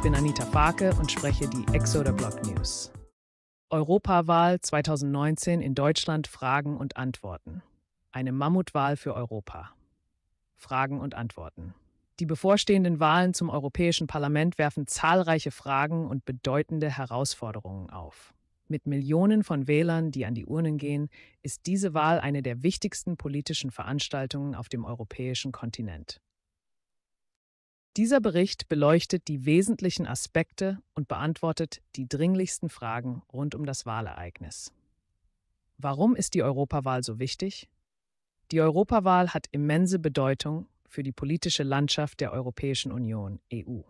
Ich bin Anita Farke und spreche die Exoder Blog News. Europawahl 2019 in Deutschland Fragen und Antworten. Eine Mammutwahl für Europa. Fragen und Antworten. Die bevorstehenden Wahlen zum Europäischen Parlament werfen zahlreiche Fragen und bedeutende Herausforderungen auf. Mit Millionen von Wählern, die an die Urnen gehen, ist diese Wahl eine der wichtigsten politischen Veranstaltungen auf dem europäischen Kontinent. Dieser Bericht beleuchtet die wesentlichen Aspekte und beantwortet die dringlichsten Fragen rund um das Wahlereignis. Warum ist die Europawahl so wichtig? Die Europawahl hat immense Bedeutung für die politische Landschaft der Europäischen Union, EU.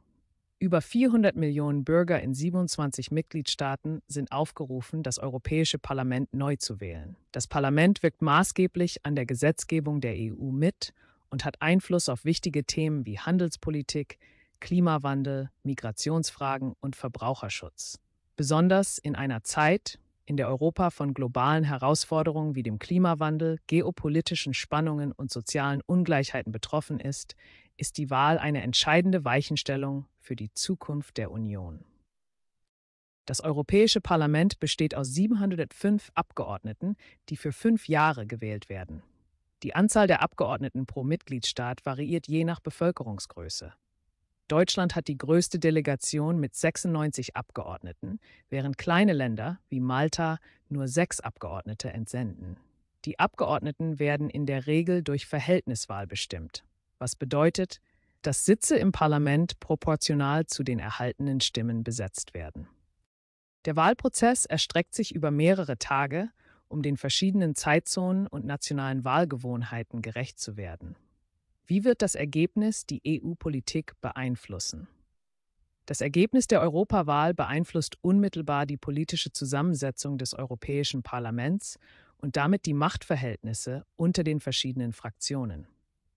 Über 400 Millionen Bürger in 27 Mitgliedstaaten sind aufgerufen, das Europäische Parlament neu zu wählen. Das Parlament wirkt maßgeblich an der Gesetzgebung der EU mit und hat Einfluss auf wichtige Themen wie Handelspolitik, Klimawandel, Migrationsfragen und Verbraucherschutz. Besonders in einer Zeit, in der Europa von globalen Herausforderungen wie dem Klimawandel, geopolitischen Spannungen und sozialen Ungleichheiten betroffen ist, ist die Wahl eine entscheidende Weichenstellung für die Zukunft der Union. Das Europäische Parlament besteht aus 705 Abgeordneten, die für fünf Jahre gewählt werden. Die Anzahl der Abgeordneten pro Mitgliedstaat variiert je nach Bevölkerungsgröße. Deutschland hat die größte Delegation mit 96 Abgeordneten, während kleine Länder wie Malta nur sechs Abgeordnete entsenden. Die Abgeordneten werden in der Regel durch Verhältniswahl bestimmt, was bedeutet, dass Sitze im Parlament proportional zu den erhaltenen Stimmen besetzt werden. Der Wahlprozess erstreckt sich über mehrere Tage um den verschiedenen Zeitzonen und nationalen Wahlgewohnheiten gerecht zu werden. Wie wird das Ergebnis die EU-Politik beeinflussen? Das Ergebnis der Europawahl beeinflusst unmittelbar die politische Zusammensetzung des Europäischen Parlaments und damit die Machtverhältnisse unter den verschiedenen Fraktionen.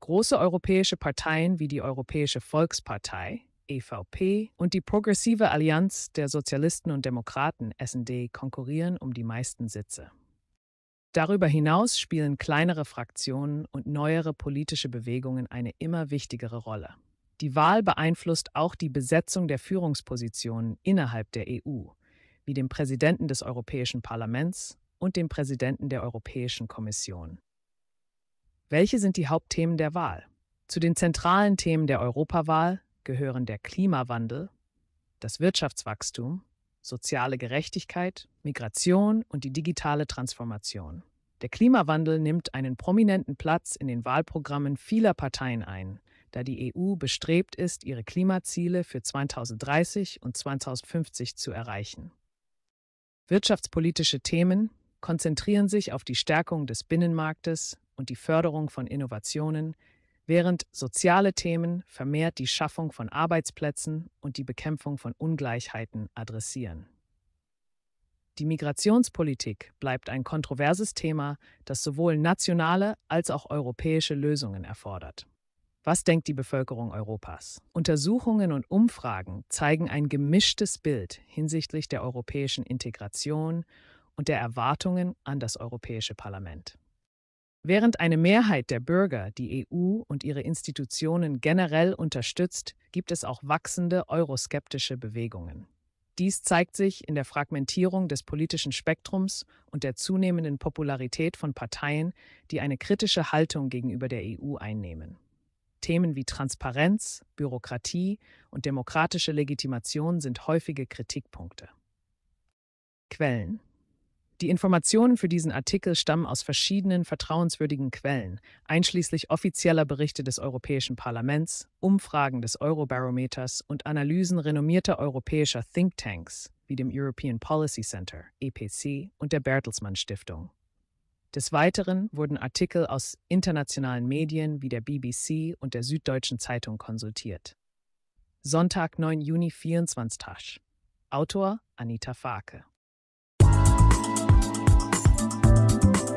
Große europäische Parteien wie die Europäische Volkspartei EVP und die Progressive Allianz der Sozialisten und Demokraten SND konkurrieren um die meisten Sitze. Darüber hinaus spielen kleinere Fraktionen und neuere politische Bewegungen eine immer wichtigere Rolle. Die Wahl beeinflusst auch die Besetzung der Führungspositionen innerhalb der EU, wie dem Präsidenten des Europäischen Parlaments und dem Präsidenten der Europäischen Kommission. Welche sind die Hauptthemen der Wahl? Zu den zentralen Themen der Europawahl gehören der Klimawandel, das Wirtschaftswachstum, soziale Gerechtigkeit, Migration und die digitale Transformation. Der Klimawandel nimmt einen prominenten Platz in den Wahlprogrammen vieler Parteien ein, da die EU bestrebt ist, ihre Klimaziele für 2030 und 2050 zu erreichen. Wirtschaftspolitische Themen konzentrieren sich auf die Stärkung des Binnenmarktes und die Förderung von Innovationen, während soziale Themen vermehrt die Schaffung von Arbeitsplätzen und die Bekämpfung von Ungleichheiten adressieren. Die Migrationspolitik bleibt ein kontroverses Thema, das sowohl nationale als auch europäische Lösungen erfordert. Was denkt die Bevölkerung Europas? Untersuchungen und Umfragen zeigen ein gemischtes Bild hinsichtlich der europäischen Integration und der Erwartungen an das Europäische Parlament. Während eine Mehrheit der Bürger die EU und ihre Institutionen generell unterstützt, gibt es auch wachsende euroskeptische Bewegungen. Dies zeigt sich in der Fragmentierung des politischen Spektrums und der zunehmenden Popularität von Parteien, die eine kritische Haltung gegenüber der EU einnehmen. Themen wie Transparenz, Bürokratie und demokratische Legitimation sind häufige Kritikpunkte. Quellen die Informationen für diesen Artikel stammen aus verschiedenen vertrauenswürdigen Quellen, einschließlich offizieller Berichte des Europäischen Parlaments, Umfragen des Eurobarometers und Analysen renommierter europäischer Thinktanks wie dem European Policy Center EPC und der Bertelsmann Stiftung. Des Weiteren wurden Artikel aus internationalen Medien wie der BBC und der Süddeutschen Zeitung konsultiert. Sonntag, 9. Juni 24 Autor Anita Farke.